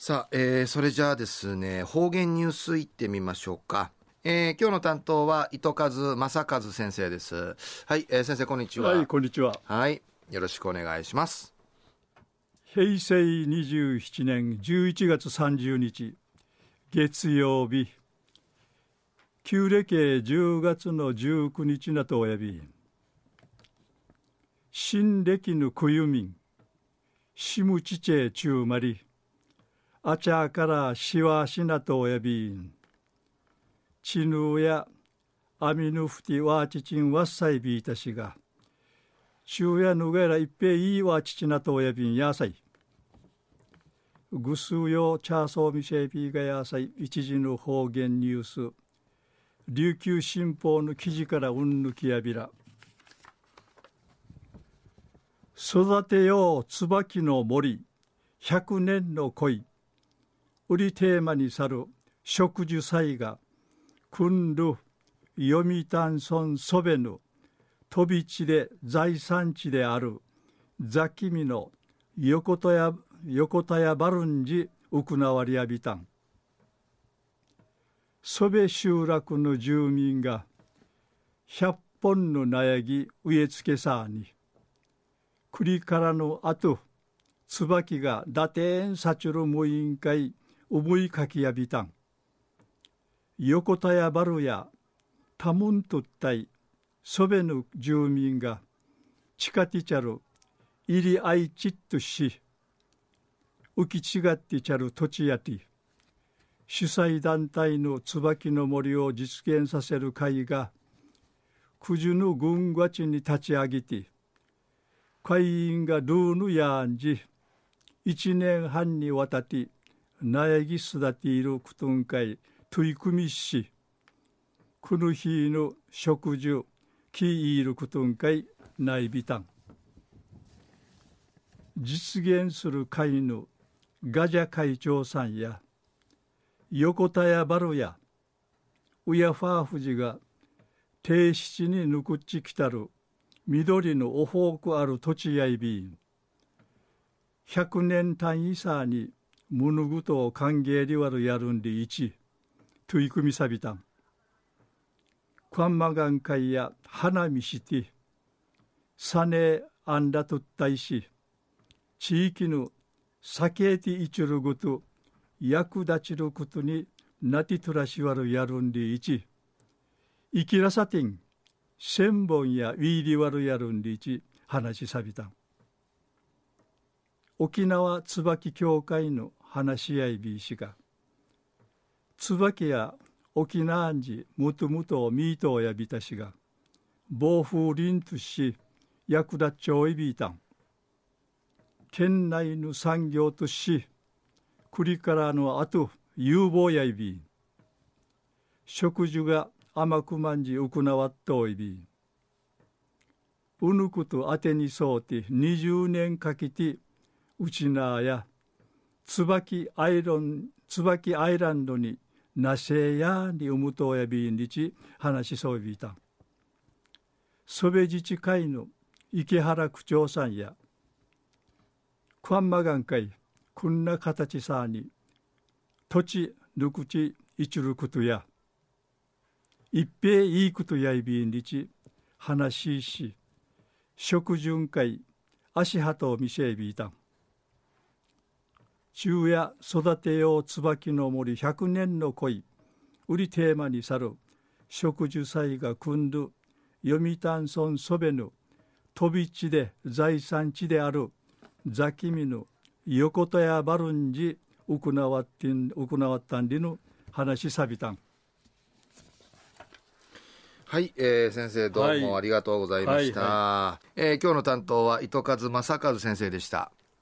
さあ、えー、それじゃあですね、方言ニュースいってみましょうか。えー、今日の担当は糸数正和先生です。はい、えー、先生こんにちは。はい、こんにちは。はい、よろしくお願いします。平成27年11月30日、月曜日、旧暦10月の19日なとおやび、新暦の冬民、しむちちえちゅうまり、アチャーからシワシナトおやびん。チヌーやアミヌフティワーチチンワッサイビータシガ。シュウヤヌガらいっぺいいわちちなとおヤびんやさい。ぐすうよチャーソーミシェビーがやさい一時の方言ニュース。琉球新報の記事からうんぬきやびら。育てよう椿の森。100年の恋売りテーマにさる植樹祭が、くんる、読谷村そべぬ、飛び地で財産地である、ザキミの横田屋横田屋バルンジ、行わりやびたん。そべ集落の住民が、百本の苗木植え付けさに、栗からの後、椿が打点さちる無委員会、思いかきやびたん。横田やバルや多門とったい、そべぬ住民が、ちかてちゃる、入りあいちっとし、浮き違ってちゃる土地やて、主催団体の椿の森を実現させる会が、くじぬ軍がちに立ち上げて、会員がルーヌやんじ、一年半にわたって、苗木育ているとんかい取り組みしこの日の食事きいることんかいないびたん実現する会のガジャ会長さんや横田やバロやウヤファーフジが低七にぬくっちきたる緑のオホークある土地やいびん100年単位さに物事を歓迎りわるやるんり一取り組みさびたん。クワンマガンカイや花見して、サネアンダとったいし、地域の酒ていちること、役立ちることになてとらしわるやるんり一。生きらさてん、千本やウィーリワルやるんり一、話しさびたん。沖縄椿協会の話し合いびいしが椿や沖縄んじむとむとみいとうやびたしが暴風凛とし役立ちょいびいたん県内の産業とし栗からのあと有望やいび食事が甘くまんじ行わっといびうぬくとあてにそうて20年かけてうちなあや椿アイロン椿アイランドになせやにうむとやびんりち話しそうびいたソベ自治会の池原区長さんやクワンマガン会こんな形さに土地ぬくちいちることや一平いいことやいびんりち話しし食巡会足はと見せびいたん昼夜育てよう椿の森百年の恋売りテーマに去る植樹祭が組んる読谷村そべぬ飛び地で財産地であるザキミヌ横田やバルンジ行わってん行わったんりぬ話さびたんはい、えー、先生どうもありがとうございました、え今日の担当は糸数正和先生でした